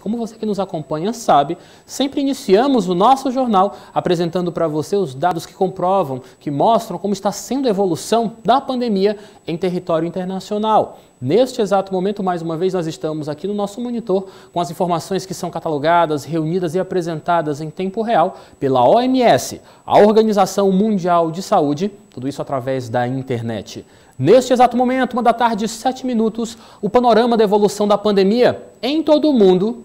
Como você que nos acompanha sabe, sempre iniciamos o nosso jornal apresentando para você os dados que comprovam, que mostram como está sendo a evolução da pandemia em território internacional. Neste exato momento, mais uma vez, nós estamos aqui no nosso monitor com as informações que são catalogadas, reunidas e apresentadas em tempo real pela OMS, a Organização Mundial de Saúde, tudo isso através da internet. Neste exato momento, uma da tarde, sete minutos, o panorama da evolução da pandemia em todo o mundo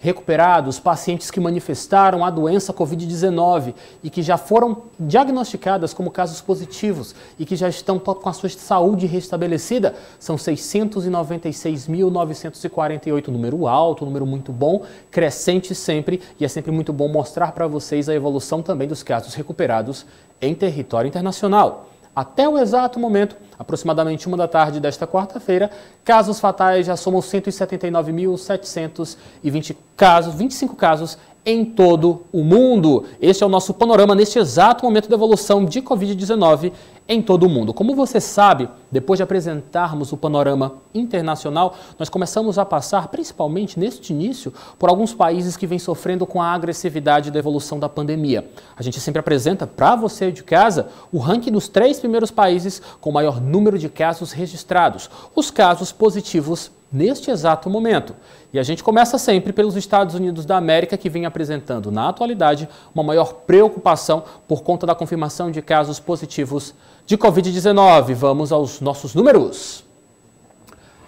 recuperados, pacientes que manifestaram a doença Covid-19 e que já foram diagnosticadas como casos positivos e que já estão com a sua saúde restabelecida, são 696.948, número alto, número muito bom, crescente sempre, e é sempre muito bom mostrar para vocês a evolução também dos casos recuperados em território internacional até o exato momento, aproximadamente uma da tarde desta quarta-feira, casos fatais já somam 179.720 casos, 25 casos em todo o mundo. Este é o nosso panorama neste exato momento da evolução de Covid-19 em todo o mundo. Como você sabe, depois de apresentarmos o panorama internacional, nós começamos a passar, principalmente neste início, por alguns países que vêm sofrendo com a agressividade da evolução da pandemia. A gente sempre apresenta para você de casa o ranking dos três primeiros países com maior número de casos registrados, os casos positivos neste exato momento. E a gente começa sempre pelos Estados Unidos da América, que vem apresentando, na atualidade, uma maior preocupação por conta da confirmação de casos positivos de Covid-19. Vamos aos nossos números.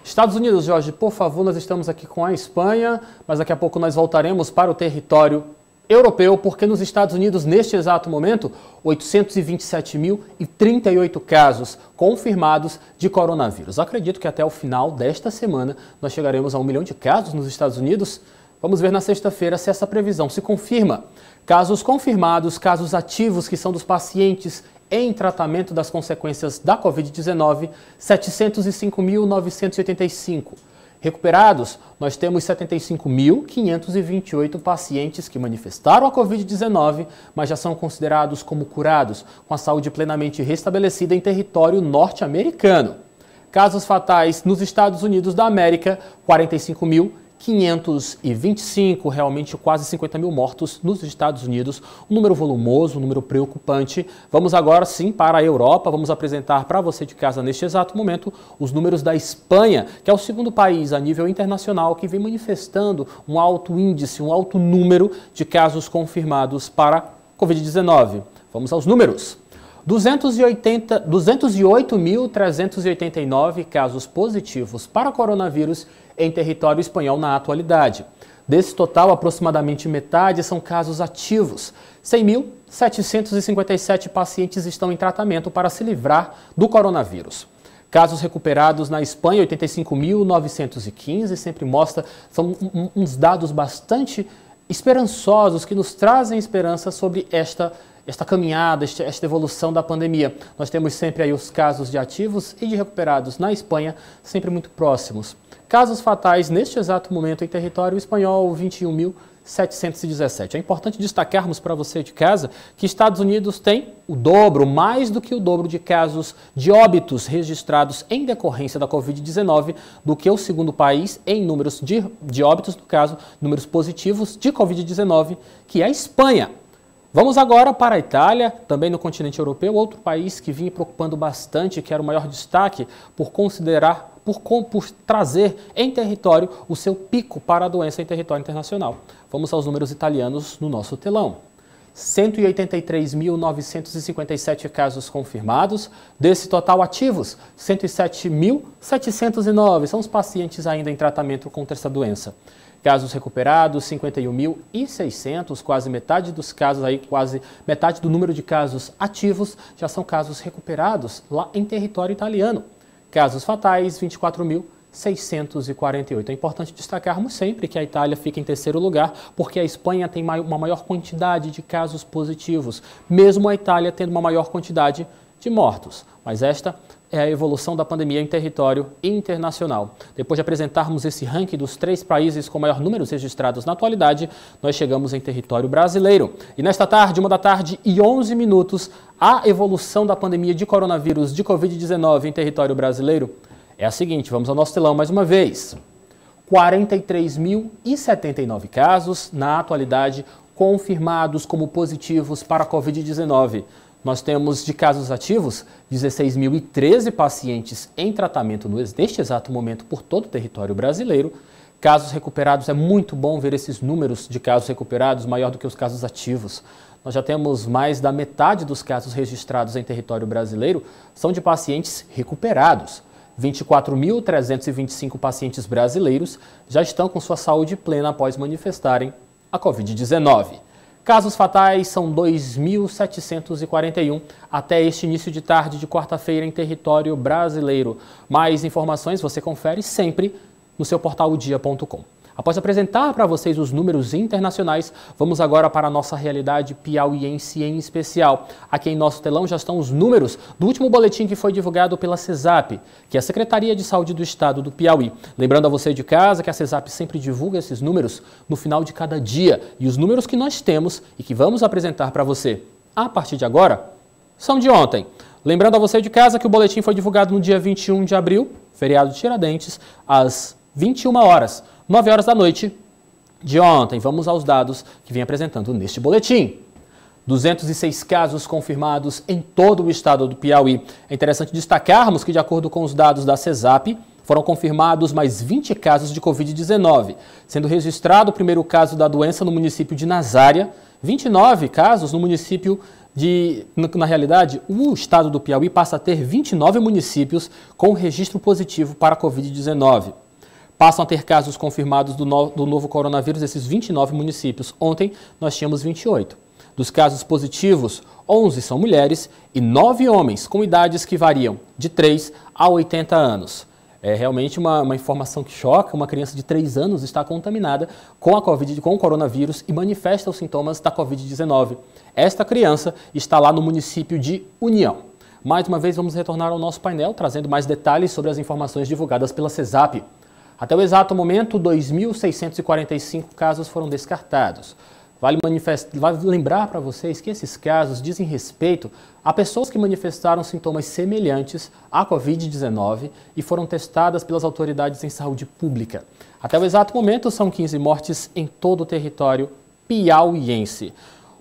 Estados Unidos, Jorge, por favor, nós estamos aqui com a Espanha, mas daqui a pouco nós voltaremos para o território europeu, porque nos Estados Unidos, neste exato momento, 827.038 casos confirmados de coronavírus. Acredito que até o final desta semana nós chegaremos a um milhão de casos nos Estados Unidos. Vamos ver na sexta-feira se essa previsão se confirma. Casos confirmados, casos ativos que são dos pacientes em tratamento das consequências da Covid-19, 705.985. Recuperados, nós temos 75.528 pacientes que manifestaram a Covid-19, mas já são considerados como curados, com a saúde plenamente restabelecida em território norte-americano. Casos fatais nos Estados Unidos da América, 45.000. 525, realmente quase 50 mil mortos nos Estados Unidos, um número volumoso, um número preocupante. Vamos agora sim para a Europa, vamos apresentar para você de casa neste exato momento os números da Espanha, que é o segundo país a nível internacional que vem manifestando um alto índice, um alto número de casos confirmados para Covid-19. Vamos aos números. 208.389 casos positivos para coronavírus em território espanhol na atualidade. Desse total, aproximadamente metade são casos ativos. 100.757 pacientes estão em tratamento para se livrar do coronavírus. Casos recuperados na Espanha, 85.915, sempre mostra, são uns dados bastante esperançosos que nos trazem esperança sobre esta esta caminhada, esta evolução da pandemia. Nós temos sempre aí os casos de ativos e de recuperados na Espanha, sempre muito próximos. Casos fatais neste exato momento em território espanhol, 21.717. É importante destacarmos para você de casa que Estados Unidos tem o dobro, mais do que o dobro de casos de óbitos registrados em decorrência da Covid-19 do que o segundo país em números de, de óbitos, no caso, números positivos de Covid-19, que é a Espanha. Vamos agora para a Itália, também no continente europeu, outro país que vinha preocupando bastante, que era o maior destaque por considerar, por, por trazer em território o seu pico para a doença em território internacional. Vamos aos números italianos no nosso telão. 183.957 casos confirmados. Desse total ativos, 107.709 são os pacientes ainda em tratamento contra essa doença. Casos recuperados, 51.600, quase metade dos casos aí, quase metade do número de casos ativos já são casos recuperados lá em território italiano. Casos fatais, 24.000 648. É importante destacarmos sempre que a Itália fica em terceiro lugar, porque a Espanha tem uma maior quantidade de casos positivos, mesmo a Itália tendo uma maior quantidade de mortos. Mas esta é a evolução da pandemia em território internacional. Depois de apresentarmos esse ranking dos três países com maior número registrados na atualidade, nós chegamos em território brasileiro. E nesta tarde, uma da tarde e 11 minutos, a evolução da pandemia de coronavírus de Covid-19 em território brasileiro é a seguinte, vamos ao nosso telão mais uma vez. 43.079 casos na atualidade confirmados como positivos para a Covid-19. Nós temos de casos ativos 16.013 pacientes em tratamento neste exato momento por todo o território brasileiro. Casos recuperados, é muito bom ver esses números de casos recuperados maior do que os casos ativos. Nós já temos mais da metade dos casos registrados em território brasileiro são de pacientes recuperados. 24.325 pacientes brasileiros já estão com sua saúde plena após manifestarem a Covid-19. Casos fatais são 2.741 até este início de tarde de quarta-feira em território brasileiro. Mais informações você confere sempre no seu portal dia.com. Após apresentar para vocês os números internacionais, vamos agora para a nossa realidade piauiense em especial. Aqui em nosso telão já estão os números do último boletim que foi divulgado pela CESAP, que é a Secretaria de Saúde do Estado do Piauí. Lembrando a você de casa que a CESAP sempre divulga esses números no final de cada dia e os números que nós temos e que vamos apresentar para você a partir de agora são de ontem. Lembrando a você de casa que o boletim foi divulgado no dia 21 de abril, feriado de Tiradentes, às 21 horas, 9 horas da noite de ontem. Vamos aos dados que vem apresentando neste boletim. 206 casos confirmados em todo o estado do Piauí. É interessante destacarmos que, de acordo com os dados da CESAP, foram confirmados mais 20 casos de Covid-19, sendo registrado o primeiro caso da doença no município de Nazária, 29 casos no município de. Na realidade, o estado do Piauí passa a ter 29 municípios com registro positivo para Covid-19 passam a ter casos confirmados do, no, do novo coronavírus esses 29 municípios. Ontem nós tínhamos 28. Dos casos positivos, 11 são mulheres e 9 homens, com idades que variam de 3 a 80 anos. É realmente uma, uma, informação que choca. Uma criança de 3 anos está contaminada com a COVID, com o coronavírus e manifesta os sintomas da Covid-19. Esta criança está lá no município de União. Mais uma vez, vamos retornar ao nosso painel trazendo mais detalhes sobre as informações divulgadas pela CESAP. Até o exato momento, 2.645 casos foram descartados. Vale, vale lembrar para vocês que esses casos dizem respeito a pessoas que manifestaram sintomas semelhantes à Covid-19 e foram testadas pelas autoridades em saúde pública. Até o exato momento, são 15 mortes em todo o território piauiense.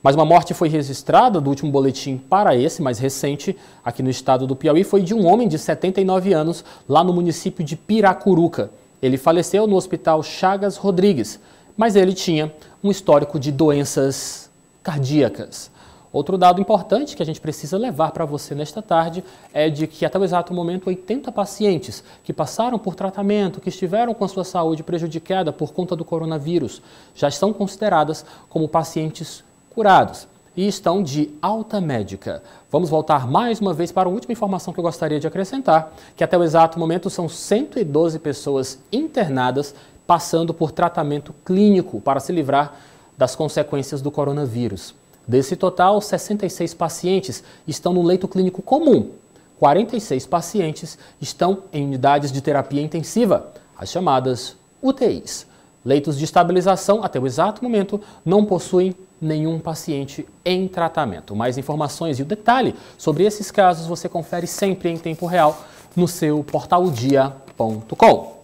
Mas uma morte foi registrada do último boletim para esse, mais recente, aqui no estado do Piauí, foi de um homem de 79 anos, lá no município de Piracuruca. Ele faleceu no Hospital Chagas Rodrigues, mas ele tinha um histórico de doenças cardíacas. Outro dado importante que a gente precisa levar para você nesta tarde é de que até o exato momento 80 pacientes que passaram por tratamento, que estiveram com a sua saúde prejudicada por conta do coronavírus, já estão consideradas como pacientes curados e estão de alta médica. Vamos voltar mais uma vez para a última informação que eu gostaria de acrescentar, que até o exato momento são 112 pessoas internadas passando por tratamento clínico para se livrar das consequências do coronavírus. Desse total, 66 pacientes estão no leito clínico comum. 46 pacientes estão em unidades de terapia intensiva, as chamadas UTIs. Leitos de estabilização, até o exato momento, não possuem nenhum paciente em tratamento. Mais informações e o detalhe sobre esses casos você confere sempre em tempo real no seu portaldia.com.